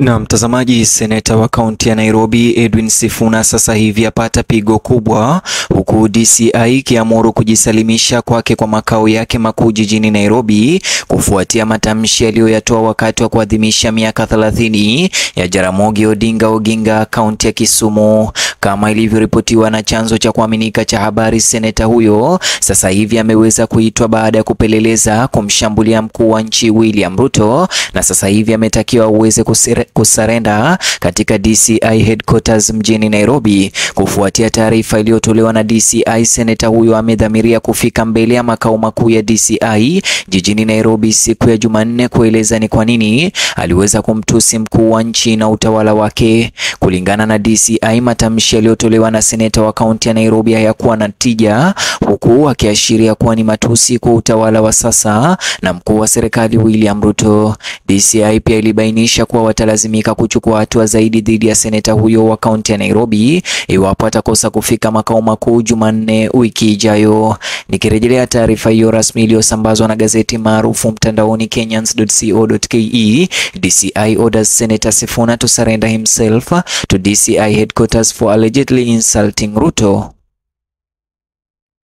Na mtazamaji, seneta wa kaunti ya Nairobi Edwin Sifuna sasa hivi apata pigo kubwa, huku DCI ikiamuru kujisalimisha kwake kwa makao yake makuu jijini Nairobi kufuatia matamshi aliyoyatoa wakati wa kuadhimisha miaka 30 ya Jaramogi Odinga Oginga kaunti ya Kisumu. Kama ilivyoripotiwa na chanzo cha kuaminika cha habari, seneta huyo sasa hivi ameweza kuitwa baada ya kupeleleza kumshambulia mkuu wa nchi William Ruto, na sasa hivi ametakiwa uweze kusarenda katika DCI headquarters mjini Nairobi. Kufuatia taarifa iliyotolewa na DCI, seneta huyo amedhamiria kufika mbele ya makao makuu ya DCI jijini Nairobi siku ya Jumanne kueleza ni kwa nini aliweza kumtusi mkuu wa nchi na utawala wake. Kulingana na DCI matamshi matamshi yaliyotolewa na seneta wa kaunti ya Nairobi hayakuwa na tija, huku akiashiria kuwa ni matusi kwa utawala wa sasa na mkuu wa serikali William Ruto. DCI pia ilibainisha kuwa watalazimika kuchukua hatua zaidi dhidi ya seneta huyo wa kaunti ya Nairobi iwapo atakosa kufika makao makuu Jumanne wiki ijayo. Nikirejelea taarifa hiyo rasmi iliyosambazwa na gazeti maarufu mtandaoni kenyans.co.ke, DCI orders Senator Sifuna to surrender himself to DCI headquarters for allegedly insulting Ruto.